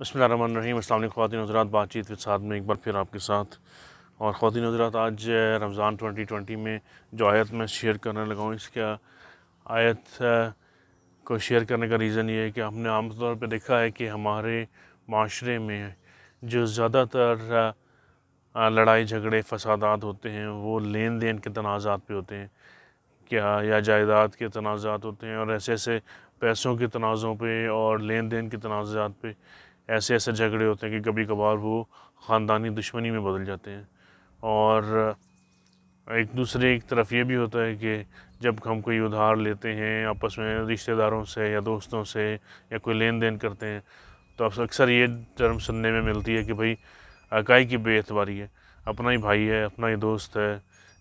बसमीम असल खातिन हजरात बातचीत के साथ में एक बार फिर आपके साथ और ख़वान हजरात आज रमज़ान 2020 में जो आयत मैं शेयर करने लगा हूँ इसका आयत को शेयर करने का रीज़न ये है कि हमने आम तौर पर देखा है कि हमारे माशरे में जो ज़्यादातर लड़ाई झगड़े फसादात होते हैं वो लेन देन के तनाज़ात पे होते हैं क्या या जायदाद के तनाज़ात होते हैं और ऐसे ऐसे पैसों के तनाज़ों पे और लेन देन के तनाज़ात पे ऐसे ऐसे झगड़े होते हैं कि कभी कभार वो ख़ानदानी दुश्मनी में बदल जाते हैं और एक दूसरे एक तरफ ये भी होता है कि जब हम कोई उधार लेते हैं आपस में रिश्तेदारों से या दोस्तों से या कोई लेन देन करते हैं तो आप अक्सर ये टर्म सुनने में मिलती है कि भाई अकाई की बेअतबारी है अपना ही भाई है अपना ही दोस्त है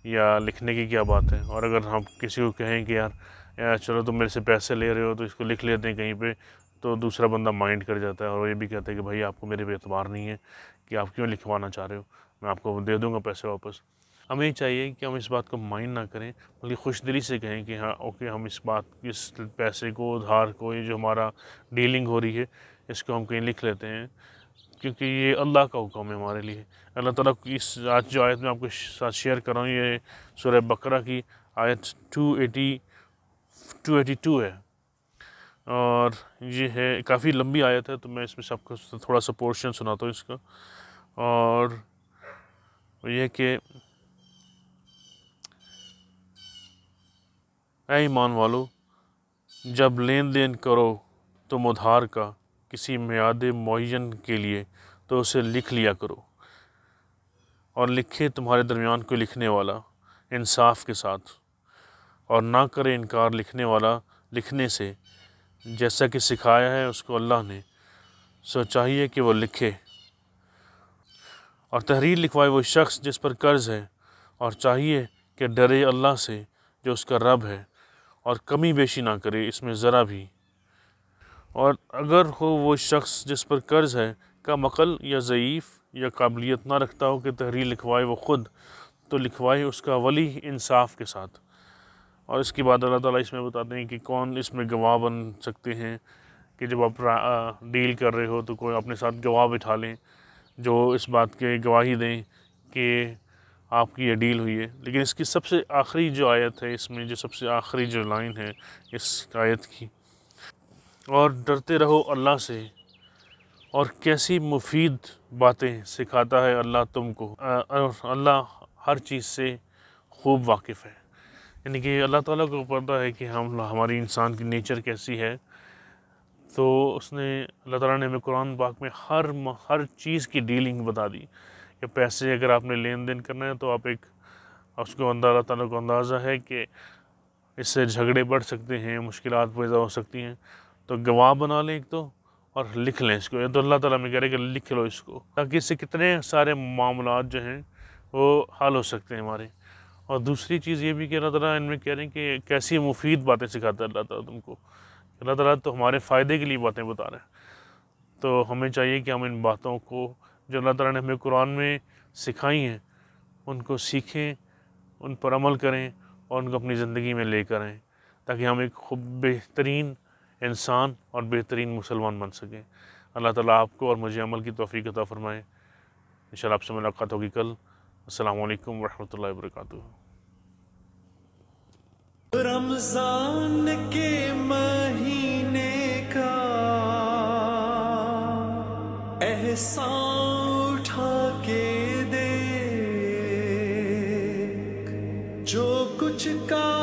या लिखने की क्या बात है और अगर हम किसी को कहें कि यार, यार चलो तुम मेरे से पैसे ले रहे हो तो इसको लिख लेते हैं कहीं पे तो दूसरा बंदा माइंड कर जाता है और ये भी कहता है कि भाई आपको मेरे पे एतबार नहीं है कि आप क्यों लिखवाना चाह रहे हो मैं आपको दे दूँगा पैसे वापस हमें चाहिए कि हम इस बात को माइंड ना करें बल्कि खुश दिली से कहें कि हाँ ओके हम इस बात इस पैसे को उधार को ये जो हमारा डीलिंग हो रही है इसको हम कहीं लिख लेते हैं क्योंकि ये अल्लाह का हुक्म है हमारे लिए अल्लाह ताला की इस आज जो आयत में आपके साथ शेयर कर रहा हूँ ये सूर्य बकरा की आयत two eighty two eighty two है और ये है काफ़ी लंबी आयत है तो मैं इसमें से आपको थोड़ा सा पोर्शन सुनाता हूँ इसका और यह कि ईमान वालो जब लेन देन करो तुम तो उधार का किसी मियाद मुन के लिए तो उसे लिख लिया करो और लिखे तुम्हारे दरमियान को लिखने वाला इंसाफ के साथ और ना करे इनकार लिखने वाला लिखने से जैसा कि सिखाया है उसको अल्लाह ने सो चाहिए कि वो लिखे और तहरीर लिखवाए वो शख्स जिस पर कर्ज़ है और चाहिए कि डरे अल्लाह से जो उसका रब है और कमी बेशी ना करे इसमें ज़रा भी और अगर हो वो शख्स जिस पर कर्ज़ है का मक़ल या ज़यीफ़ या काबिलियत ना रखता हो कि तहरीर लिखवाए वो ख़ुद तो लिखवाए उसका वली इंसाफ के साथ और इसके बाद अल्लाह ताला इसमें बताते हैं कि कौन इसमें गवाह बन सकते हैं कि जब आप डील कर रहे हो तो कोई अपने साथ गवाह बिठा लें जो इस बात के गवाही दें कि आपकी ये डील हुई है लेकिन इसकी सबसे आखिरी जो आयत है इसमें जो सबसे आखिरी जो लाइन है इस आयत की और डरते रहो अल्लाह से और कैसी मुफीद बातें सिखाता है अल्लाह तुमको और अल्लाह हर चीज़ से खूब वाकिफ़ है यानी कि अल्लाह ताला को पता है कि हम हमारी इंसान की नेचर कैसी है तो उसने अल्लाह ताला ने हमें कुरान पाक में हर हर चीज़ की डीलिंग बता दी कि पैसे अगर आपने लेन देन करना है तो आप एक उसको अंदाजा अल्लाह ताला को अंदाज़ा है कि इससे झगड़े बढ़ सकते हैं मुश्किल पैदा हो सकती हैं तो गवाह बना लें एक तो और लिख लें इसको ये तो अल्लाह ताला में कह रहे कि लिख लो इसको ताकि इससे कितने सारे मामला जो हैं वो हल हो सकते हैं हमारे और दूसरी चीज़ ये भी कि अल्लाह ताला इनमें कह रहे हैं कि कैसी मुफीद बातें सिखाता है अल्लाह ताला तुमको अल्लाह ताला तो हमारे फ़ायदे के लिए बातें बता रहे हैं तो हमें चाहिए कि हम इन बातों को जो अल्लाह ताला ने हमें कुरान में सिखाई हैं उनको सीखें उन पर अमल करें और उनको अपनी ज़िंदगी में लेकर आएँ ताकि हम एक खूब बेहतरीन इंसान और बेहतरीन मुसलमान बन सकें अल्लाह ताला आपको और मुझे अमल की तोफ़ी अता फ़रमाएँ इन आपसे मुलाकात होगी कल अल्लाम वरहमल वर्का रमजान के महीने का एहसान उठा के दे जो कुछ का